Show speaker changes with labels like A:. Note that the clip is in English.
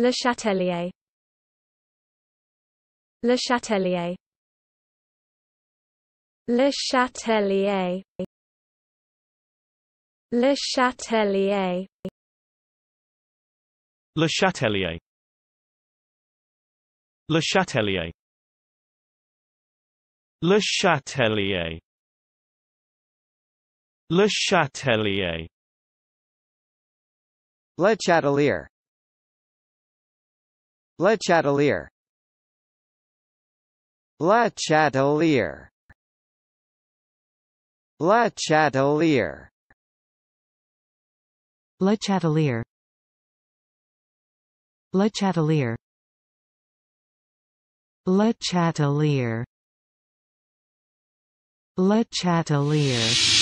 A: Le Châtelier Le Châtelier Le Châtelier Le Châtelier Le Châtelier Le Châtelier Le Châtelier Le Châtelier Le Chatelier Le Chatelier La Chatelier La Chatelier Le Chatelier Le Chatelier
B: Le Chatelier Le Chatelier